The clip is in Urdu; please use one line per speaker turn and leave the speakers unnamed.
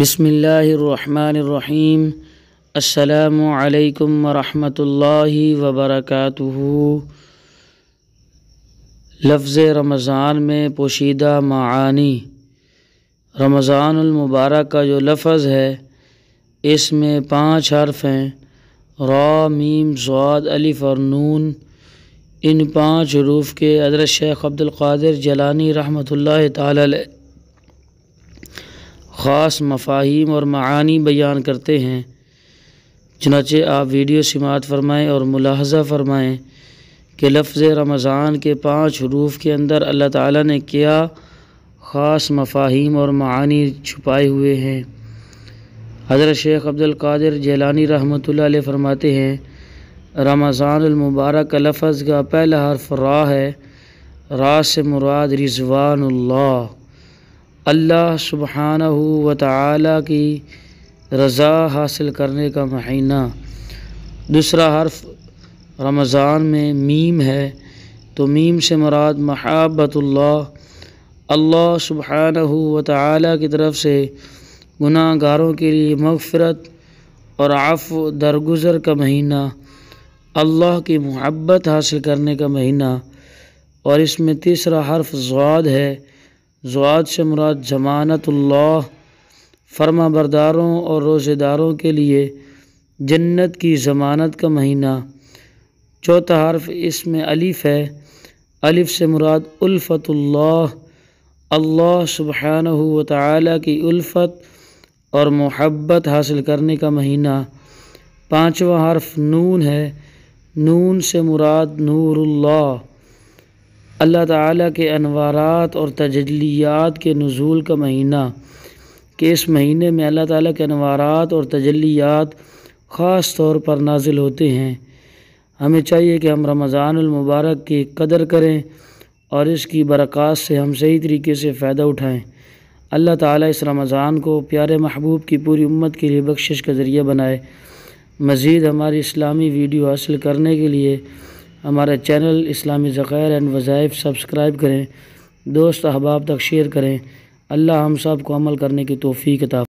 بسم اللہ الرحمن الرحیم السلام علیکم ورحمۃ اللہ وبرکاتہ لفظ رمضان میں پوشیدہ معانی رمضان المبارک کا جو لفظ ہے اس میں پانچ حرف ہیں را میم زواد الف اور نون ان پانچ حروف کے حضرت شیخ عبد القادر جلانی رحمۃ اللہ تعالی علیہ خاص مفاہیم اور معانی بیان کرتے ہیں چنانچہ آپ ویڈیو سماعت فرمائیں اور ملاحظہ فرمائیں کہ لفظ رمضان کے پانچ حروف کے اندر اللہ تعالیٰ نے کیا خاص مفاہیم اور معانی چھپائے ہوئے ہیں حضرت شیخ عبدالقادر جیلانی رحمۃ اللہ علیہ فرماتے ہیں رمضان المبارک کا لفظ کا پہلا حرف را ہے را سے مراد رضوان اللہ اللہ سبحانہ ہو و تعلیٰ کی رضا حاصل کرنے کا مہینہ دوسرا حرف رمضان میں میم ہے تو میم سے مراد محبت اللہ اللہ سبحانہ وطلیٰ کی طرف سے گناہ گاروں کے لیے مغفرت اور آف درگزر کا مہینہ اللہ کی محبت حاصل کرنے کا مہینہ اور اس میں تیسرا حرف زواد ہے زع سے مراد ضمانت اللہ فرما برداروں اور روزہ داروں کے لیے جنت کی ضمانت کا مہینہ چوتھا حرف اس میں الف ہے الف سے مراد الفت اللہ اللہ سبحانہ و تعالیٰ کی الفت اور محبت حاصل کرنے کا مہینہ پانچواں حرف نون ہے نون سے مراد نور اللہ اللہ تعالیٰ کے انوارات اور تجلیات کے نزول کا مہینہ کہ اس مہینے میں اللہ تعالیٰ کے انوارات اور تجلیات خاص طور پر نازل ہوتے ہیں ہمیں چاہیے کہ ہم رمضان المبارک کی قدر کریں اور اس کی برکات سے ہم صحیح طریقے سے فائدہ اٹھائیں اللہ تعالیٰ اس رمضان کو پیارے محبوب کی پوری امت کے لیے بخشش کا ذریعہ بنائے مزید ہماری اسلامی ویڈیو حاصل کرنے کے لیے ہمارے چینل اسلامی ذخائر اینڈ وظائف سبسکرائب کریں دوست احباب تک شیئر کریں اللہ ہم سب کو عمل کرنے کی توفیق کتاب